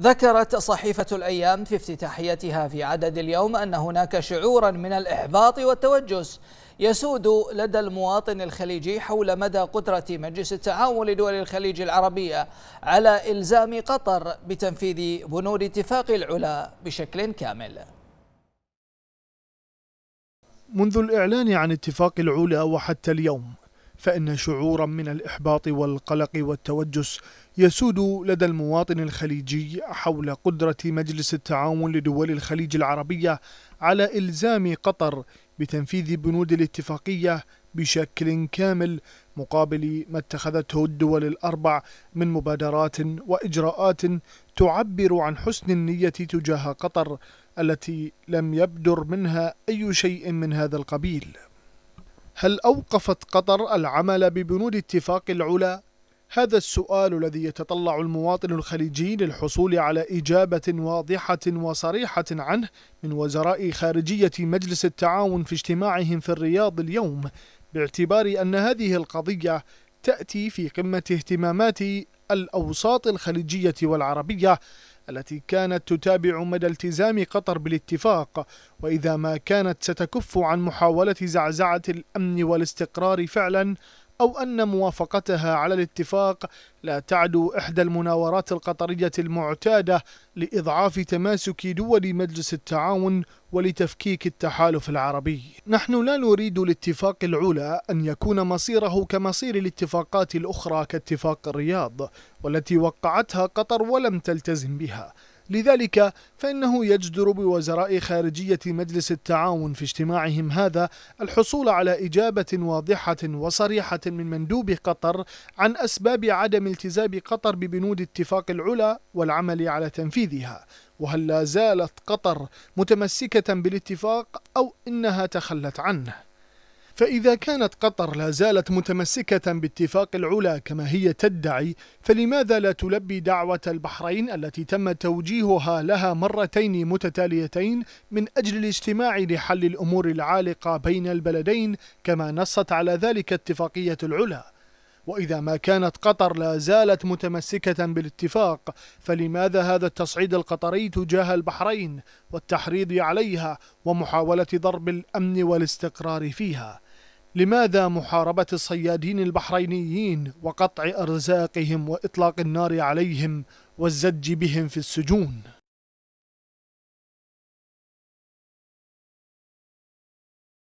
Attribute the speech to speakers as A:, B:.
A: ذكرت صحيفة الأيام في افتتاحيتها في عدد اليوم أن هناك شعورا من الإحباط والتوجس يسود لدى المواطن الخليجي حول مدى قدرة مجلس التعاون لدول الخليج العربية على إلزام قطر بتنفيذ بنود اتفاق العلا بشكل كامل
B: منذ الإعلان عن اتفاق العلا وحتى اليوم فإن شعورا من الإحباط والقلق والتوجس يسود لدى المواطن الخليجي حول قدرة مجلس التعاون لدول الخليج العربية على إلزام قطر بتنفيذ بنود الاتفاقية بشكل كامل مقابل ما اتخذته الدول الأربع من مبادرات وإجراءات تعبر عن حسن النية تجاه قطر التي لم يبدر منها أي شيء من هذا القبيل هل أوقفت قطر العمل ببنود اتفاق العلا؟ هذا السؤال الذي يتطلع المواطن الخليجي للحصول على إجابة واضحة وصريحة عنه من وزراء خارجية مجلس التعاون في اجتماعهم في الرياض اليوم باعتبار أن هذه القضية تأتي في قمة اهتمامات الأوساط الخليجية والعربية التي كانت تتابع مدى التزام قطر بالاتفاق وإذا ما كانت ستكف عن محاولة زعزعة الأمن والاستقرار فعلا أو أن موافقتها على الاتفاق لا تعدو إحدى المناورات القطرية المعتادة لإضعاف تماسك دول مجلس التعاون ولتفكيك التحالف العربي. نحن لا نريد الاتفاق العلا أن يكون مصيره كمصير الاتفاقات الأخرى كاتفاق الرياض والتي وقعتها قطر ولم تلتزم بها. لذلك فإنه يجدر بوزراء خارجية مجلس التعاون في اجتماعهم هذا الحصول على إجابة واضحة وصريحة من مندوب قطر عن أسباب عدم التزام قطر ببنود اتفاق العلا والعمل على تنفيذها وهل لا زالت قطر متمسكة بالاتفاق أو إنها تخلت عنه فإذا كانت قطر لا زالت متمسكة باتفاق العلا كما هي تدعي فلماذا لا تلبي دعوة البحرين التي تم توجيهها لها مرتين متتاليتين من أجل الاجتماع لحل الأمور العالقة بين البلدين كما نصت على ذلك اتفاقية العلا وإذا ما كانت قطر لا زالت متمسكة بالاتفاق فلماذا هذا التصعيد القطري تجاه البحرين والتحريض عليها ومحاولة ضرب الأمن والاستقرار فيها؟ لماذا محاربة الصيادين البحرينيين وقطع أرزاقهم وإطلاق النار عليهم والزج بهم في السجون؟